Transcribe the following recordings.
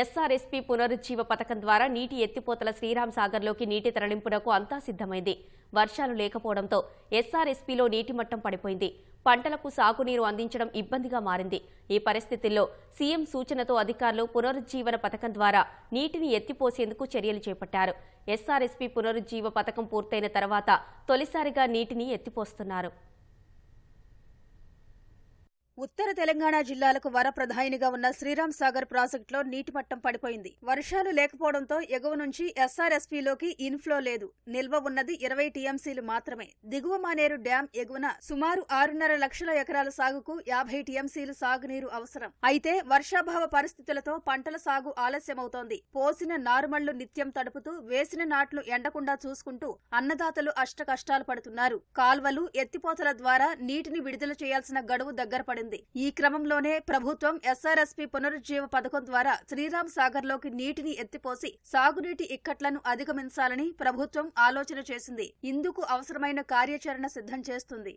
SRSP పునరుజ్జీవ పథకం ద్వారా నీటి ఎత్తిపోతల శ్రీరామ్ సాగర్లోకి నీటి తరలింపునకు అంతా సిద్ధమైంది వర్షాలు లేకపోవడంతో ఎస్ఆర్ఎస్పీలో నీటి మట్టం పడిపోయింది పంటలకు సాగునీరు అందించడం ఇబ్బందిగా మారింది ఈ పరిస్థితుల్లో సీఎం సూచనతో అధికారులు పునరుజ్జీవన పథకం ద్వారా నీటిని ఎత్తిపోసేందుకు చర్యలు చేపట్టారు ఎస్ఆర్ఎస్పీ పునరుజ్జీవ పథకం పూర్తయిన తర్వాత తొలిసారిగా నీటిని ఎత్తిపోస్తున్నారు ఉత్తర తెలంగాణ జిల్లాలకు వరప్రధానిగా ఉన్న శ్రీరాంసాగర్ ప్రాజెక్టులో నీటి పట్టం పడిపోయింది వర్షాలు లేకపోవడంతో ఎగువ నుంచి ఎస్ఆర్ఎస్పీలోకి ఇన్ఫ్లో లేదు నిల్వ ఉన్నది ఇరవై టీఎంసీలు మాత్రమే దిగువ మానేరు డ్యాం ఎగువన సుమారు ఆరున్నర లక్షల ఎకరాల సాగుకు యాభై టీఎంసీలు సాగునీరు అవసరం అయితే వర్షాభావ పరిస్థితులతో పంటల సాగు ఆలస్యమవుతోంది పోసిన నారుమళ్లు నిత్యం తడుపుతూ వేసిన నాట్లు ఎండకుండా చూసుకుంటూ అన్నదాతలు కష్టాలు పడుతున్నారు కాల్వలు ఎత్తిపోతల ద్వారా నీటిని విడుదల చేయాల్సిన గడువు దగ్గర పడింది చేపట్టింది ఈ క్రమంలోనే ప్రభుత్వం ఎస్ఆర్ఎస్పీ పునరుజ్జీవ పథకం ద్వారా శ్రీరామ్ సాగర్ లోకి నీటిని ఎత్తిపోసి సాగునీటి ఇక్కట్లను అధిగమించాలని ప్రభుత్వం ఆలోచన చేసింది ఇందుకు అవసరమైన కార్యాచరణ సిద్ధం చేస్తుంది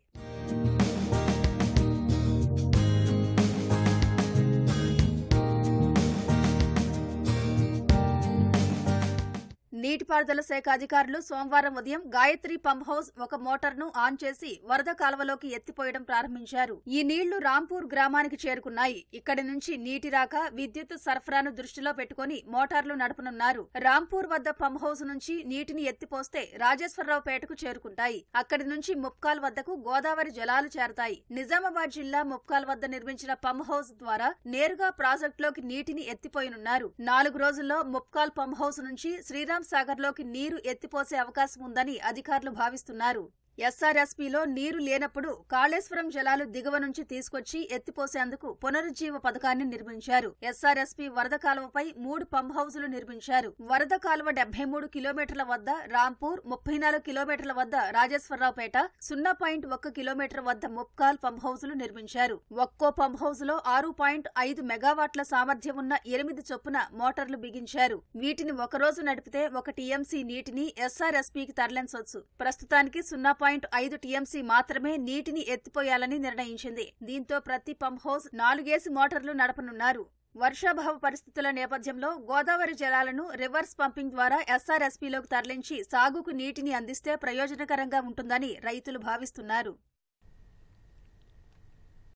నీటిపారుదల శాఖ అధికారులు సోమవారం ఉదయం గాయత్రి పంప్ హౌస్ ఒక మోటార్ను ఆన్ చేసి వరద కాలువలోకి ఎత్తిపోయడం ప్రారంభించారు ఈ నీళ్లు రాంపూర్ గ్రామానికి చేరుకున్నాయి ఇక్కడి నుంచి నీటి రాక విద్యుత్ సరఫరాను దృష్టిలో పెట్టుకుని మోటార్లు నడపనున్నారు రాంపూర్ వద్ద పంప్ హౌస్ నుంచి నీటిని ఎత్తిపోస్తే రాజేశ్వరరావు పేటకు చేరుకుంటాయి అక్కడి నుంచి ముప్కాల్ వద్దకు గోదావరి జలాలు చేరతాయి నిజామాబాద్ జిల్లా ముప్కాల్ వద్ద నిర్మించిన పంప్ హౌస్ ద్వారా నేరుగా ప్రాజెక్టులోకి నీటిని ఎత్తిపోయనున్నారు నాలుగు రోజుల్లో ముప్కాల్ పంప్ హౌస్ నుంచి శ్రీరామ్ సాగర్లోకి నీరు ఎత్తిపోసే అవకాశం ఉందని అధికారులు భావిస్తున్నారు ఎస్ఆర్ఎస్పీలో నీరు లేనప్పుడు కాళేశ్వరం జలాలు దిగువ నుంచి తీసుకొచ్చి ఎత్తిపోసేందుకు పునరుజ్జీవ పథకాన్ని నిర్మించారు ఎస్ఆర్ఎస్పీ వరద కాలువపై మూడు పంప్ హౌజులు నిర్మించారు వరద కాలువ డెబ్బై మూడు కిలోమీటర్ల వద్ద రాంపూర్ ముప్పై నాలుగు కిలోమీటర్ల వద్ద రాజేశ్వరరావుపేట సున్నా పాయింట్ ఒక్క కిలోమీటర్ వద్ద ముప్కాల్ పంప్ హౌజులు నిర్మించారు ఒక్కో పంప్ హౌజులో ఆరు పాయింట్ ఐదు మెగావాట్ల సామర్థ్యం ఉన్న ఎనిమిది చొప్పున మోటార్లు బిగించారు వీటిని ఒకరోజు నడిపితే ఒక టీఎంసీ నీటిని ఎస్ఆర్ఎస్పీకి తరలించవచ్చు ప్రస్తుతానికి సున్నా పాయింట్ ఐదు టీఎంసీ మాత్రమే నీటిని ఎత్తిపోయాలని నిర్ణయించింది దీంతో ప్రతి పంప్ హౌస్ నాలుగేసి మోటార్లు నడపనున్నారు వర్షాభావ పరిస్థితుల నేపథ్యంలో గోదావరి జలాలను రివర్స్ పంపింగ్ ద్వారా ఎస్ఆర్ఎస్పీలోకి తరలించి సాగుకు నీటిని అందిస్తే ప్రయోజనకరంగా ఉంటుందని రైతులు భావిస్తున్నారు